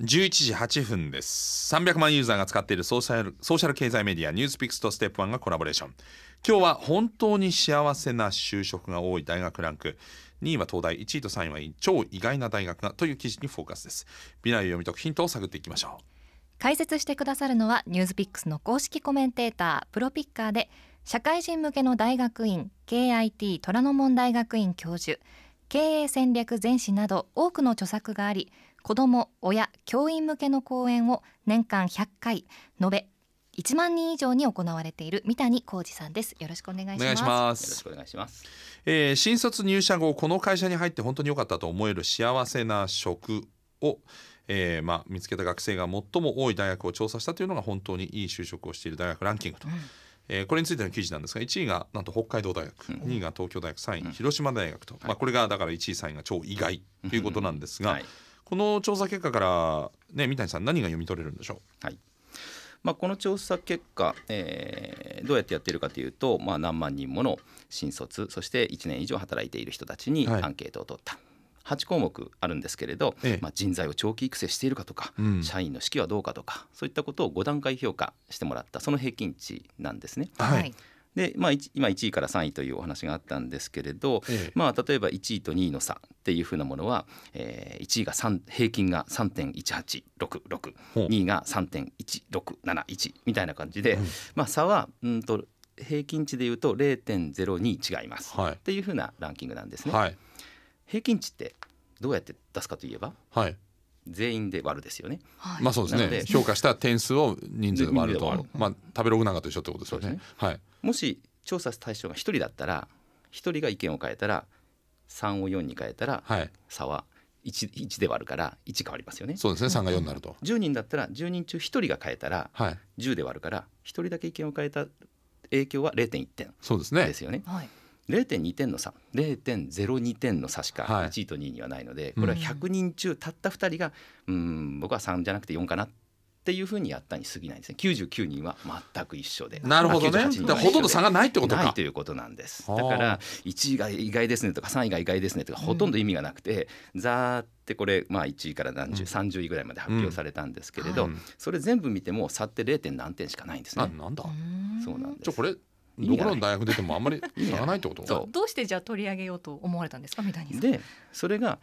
11時8分です300万ユーザーが使っているソーシャルソーシャル経済メディアニュースピックスとステップワンがコラボレーション今日は本当に幸せな就職が多い大学ランク2位は東大1位と3位は超意外な大学がという記事にフォーカスです未来を読み解くヒントを探っていきましょう解説してくださるのはニュースピックスの公式コメンテータープロピッカーで社会人向けの大学院 KIT 虎ノ門大学院教授経営戦略全史など多くの著作があり子ども親教員向けの講演を年間100回延べ1万人以上に行われている三谷浩二さんですよろしくお願いしますよろしくお願いします、えー、新卒入社後この会社に入って本当に良かったと思える幸せな職をえーまあ、見つけた学生が最も多い大学を調査したというのが本当にいい就職をしている大学ランキングと、うん、えー、これについての記事なんですが1位がなんと北海道大学、うん、2位が東京大学3位、うん、広島大学と、まあ、これがだから1位3位が超意外ということなんですが、はいこの調査結果から、ね、三谷さん何が読み取れるんでしょう、はいまあ、この調査結果、えー、どうやってやっているかというと、まあ、何万人もの新卒そして1年以上働いている人たちにアンケートを取った。はい8項目あるんですけれど、ええ、まあ、人材を長期育成しているかとか、うん、社員の士気はどうかとかそういったことを5段階評価してもらったその平均値なんですね。はい、で、まあ、今1位から3位というお話があったんですけれど、ええ、まあ、例えば1位と2位の差っていうふうなものは、えー、1位が平均が3.1866、2位が3.1671みたいな感じで、うん、まあ、差はうんと平均値でいうと0.02違います、はい、っていうふうなランキングなんですね。はい、平均値ってどうやって出すかといえば、はい、全員で割るですよね。はい、まあそうですね。評価した点数を人数で割ると、るまあ食べログなんかと一緒ってことですよね。ねはい。もし調査対象が一人だったら、一人が意見を変えたら、三を四に変えたら、はい、差は一一で割るから一変わりますよね。そうですね。三が四になると。十、人だったら十人中一人が変えたら、はい、で割るから、一人だけ意見を変えた影響は0.1点、そうですね。ですよね。はい。0.2点の差0.02点の差しか1位と2位にはないので、はい、これは100人中たった2人がうん僕は3じゃなくて4かなっていうふうにやったに過ぎないんですね99人は全く一緒でなるほどねほとんど差がないってことかないということなんですだから1位が意外ですねとか3位が意外ですねとかほとんど意味がなくて、うん、ざーってこれ、まあ、1位から何十、うん、30位ぐらいまで発表されたんですけれど、うんそれ全部見ても差って 0. 何点しかないんですね。なんだそうなんですじゃこれどこの大学出てもあんまり差がないってことそうどうしてじゃあ取り上げようと思われたんですか三谷さんでそれが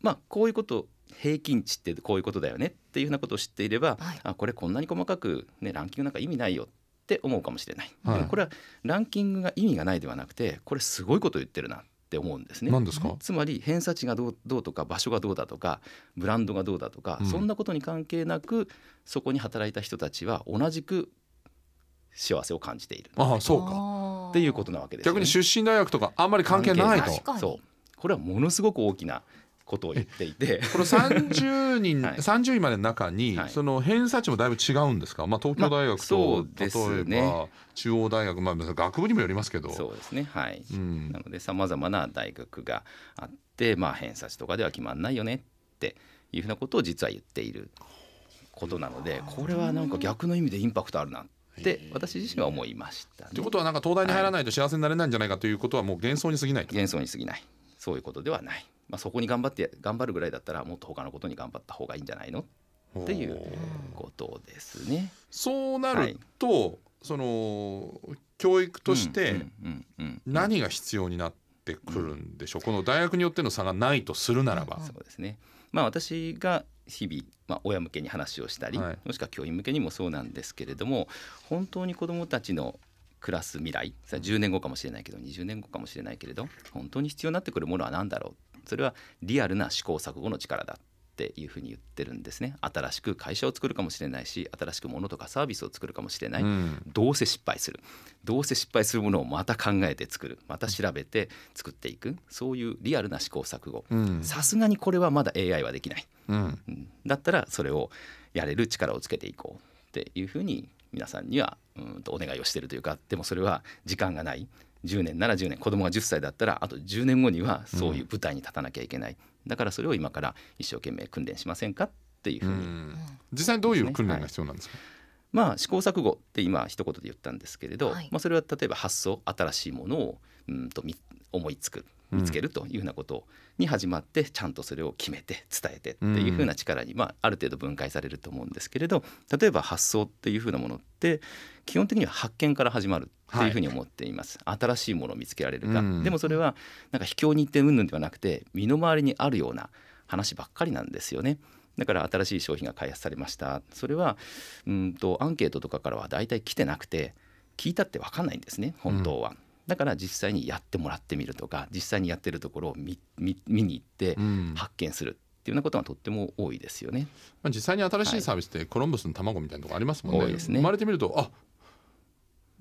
まあこういうこと平均値ってこういうことだよねっていうふうなことを知っていれば、はい、あこれこんなに細かく、ね、ランキングなんか意味ないよって思うかもしれない、はい、これはランキングが意味がないではなくてこれすごいこと言ってるなって思うんですね。すつまり偏差値がどうどうとか場所がどうだとかブランドがどうだとか、うん、そんなことに関係なくそこに働いた人たちは同じく幸せを感じているああそうかっていうことなわけです、ね、逆に出身大学とかあんまり関係ないとそうこれはものすごく大きなことを言っていてこの30人、はい、30位までの中に、その偏差値もだいぶ違うんですか、まあ、東京大学と、まあね、例えば中央大学、まあ、学部にもよりますけどそうですねはい、うん、なのでさまざまな大学があって、まあ、偏差値とかでは決まんないよねっていうふうなことを実は言っていることなのでこれはなんか逆の意味でインパクトあるなってって私自身は思いました、ね、ということはなんか東大に入らないと幸せになれないんじゃないかということはもう幻想に過ぎない、はい、幻想に過ぎないそういうことではない、まあ、そこに頑張って頑張るぐらいだったらもっと他のことに頑張った方がいいんじゃないのっていうことですね。そうなると、はい、その教育として何が必要になってくるんでしょう、この大学によっての差がないとするならば。そうですねまあ、私が日々、まあ、親向けに話をしたり、はい、もしくは教員向けにもそうなんですけれども本当に子どもたちの暮らす未来10年後かもしれないけど20年後かもしれないけれど本当に必要になってくるものは何だろうそれはリアルな試行錯誤の力だっていうふうに言ってるんですね新しく会社を作るかもしれないし新しくものとかサービスを作るかもしれない、うん、どうせ失敗するどうせ失敗するものをまた考えて作るまた調べて作っていくそういうリアルな試行錯誤さすがにこれはまだ AI はできない、うん、だったらそれをやれる力をつけていこうっていうふうに皆さんにはうんとお願いをしてるというかでもそれは時間がない10年なら10年子供が10歳だったらあと10年後にはそういう舞台に立たなきゃいけない。うんだからそれを今から一生懸命訓練しませんかっていうふうに、ね、実際どういう訓練が必要なんですか、はい、まあ、試行錯誤って今一言で言ったんですけれど、はい、まあ、それは例えば発想新しいものをうんと思いつく見つけるというふうなことに始まってちゃんとそれを決めて伝えてっていうふうな力に、まあ、ある程度分解されると思うんですけれど例えば発想っていうふうなものって基本的には発見から始まるっていうふうに思っています、はい、新しいものを見つけられるか、うん、でもそれはなんか秘境に行ってうんぬんではなくて身の回りにあるような話ばっかりなんですよね。だから新しい商品が開発されましたそれはうんとアンケートとかからは大体来てなくて聞いたって分かんないんですね本当は、だから実際にやってもらってみるとか実際にやってるところを見見に行って発見する。っていうようなことがとっても多いですよね。まあ実際に新しいサービスって、コロンブスの卵みたいなとこありますもんね。はい、ね生まれてみるとあ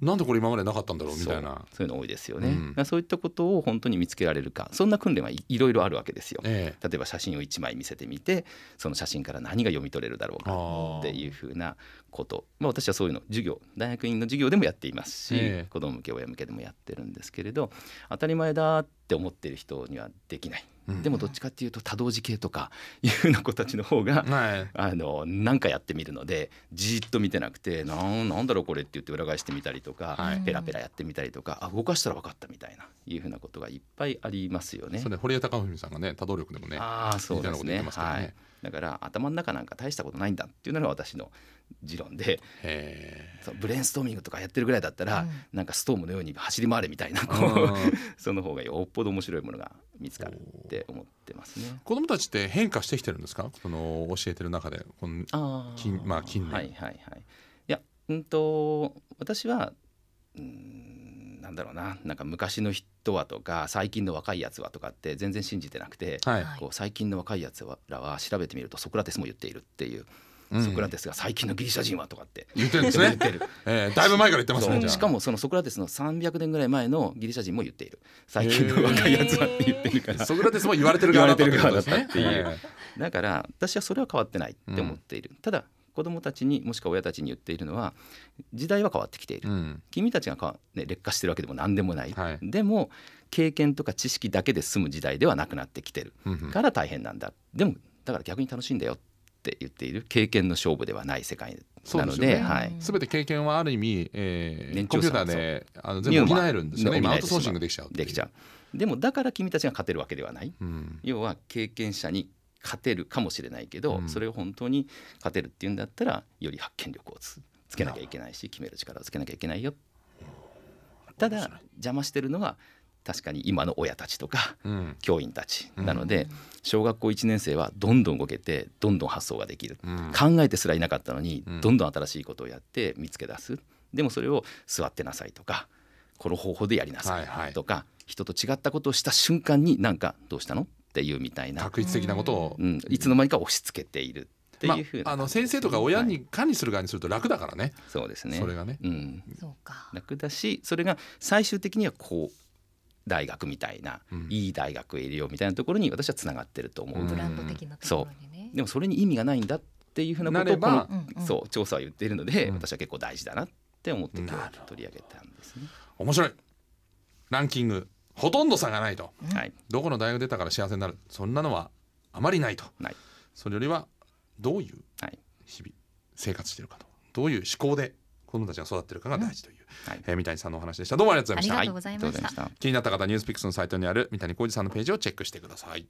なんでこれ今までなかったんだろうみたいなそういうの多いですよね、うん、そういったことを本当に見つけられるかそんな訓練はいろいろあるわけですよ、え例えば写真を1枚見せてみてその写真から何が読み取れるだろうかっていうふうなこと、まあ、私はそういうの授業大学院の授業でもやっていますし、え、子ども向け親向けでもやってるんですけれど当たり前だってって思ってる人にはできない。でもどっちかっていうと多動時系とか いうような子たちの方が、はい、あのかやってみるのでじっと見てなくてなんなんだろうこれって言って裏返してみたりとか、はい、ペラペラやってみたりとかあ動かしたら分かったみたいないうふうなことがいっぱいありますよね。それ堀江貴文さんがね多動力でもねあそうですねね、はいだから頭の中なんか大したことないんだっていうのが私の持論でそうブレインストーミングとかやってるぐらいだったら、うん、なんかストームのように走り回れみたいなこうその方がよっぽど面白いものが見つかるって思ってますね。子どもたちって変化してきてるんですかこの教えてる中でこの近,、まあ、近年。はいはいはい、いやうんと私はうんなんだろうななんか昔の人はとか最近の若いやつはとかって全然信じてなくて、はい、こう最近の若いやつらは調べてみるとソクラテスも言っているっていう。ソクラテスが最近のギリシャ人はとかって言ってるんですねえー、だいぶ前から言ってますねしかもそのソクラテスの300年ぐらい前のギリシャ人も言っている最近の若いやつはって言ってるから、えー、ソクラテスも言われてる側だったっていう、ね、だから私はそれは変わってないって思っている、うん、ただ子どもたちにもしくは親たちに言っているのは時代は変わってきている、うん、君たちがか、ね、劣化してるわけでも何でもない、はい、でも経験とか知識だけで済む時代ではなくなってきてるから大変なんだ、でもだから逆に楽しいんだよって言っている経験の勝負ではない世界なので、ねはい、全て経験はある意味、えー、コンピューターであの全部補えるんですよねアウトソーシングできちゃうできちゃうでもだから君たちが勝てるわけではない、うん、要は経験者に勝てるかもしれないけど、うん、それを本当に勝てるっていうんだったらより発見力をつつけなきゃいけないし決める力をつけなきゃいけないよ。ただ邪魔してるのは確かに今の親たちとか、教員たちなので、小学校1年生はどんどん動けてどんどん発想ができる、うん、考えてすらいなかったのに、どんどん新しいことをやって見つけ出すでもそれを座ってなさいとかこの方法でやりなさいとか、はいはい、人と違ったことをした瞬間になんかどうしたのっていうみたいな確率的なことを、うん、いつの間にか押し付けているっていうふうな、まあ、あの先生とか親に管理する側にすると楽だからね、はい、そうですねそれがね、うん、楽だしそれが最終的にはこう大学みたいな、うん、いい大学へ入れようみたいなところに私はつながってると思う。ブランド的なところにねでもそれに意味がないんだっていうふうなことをこそう調査は言っているので、うん、私は結構大事だなって思って取り上げたんですね。面白いランキングほとんど差がないと、はい、どこの大学出たから幸せになるそんなのはあまりないとないそれよりはどういう日々生活してるかとどういう思考で子供たちが育ってるかが大事という、はい、えー、三谷さんのお話でしたどうもありがとうございました、い、気になった方ニュースピックスのサイトにある三谷浩二さんのページをチェックしてください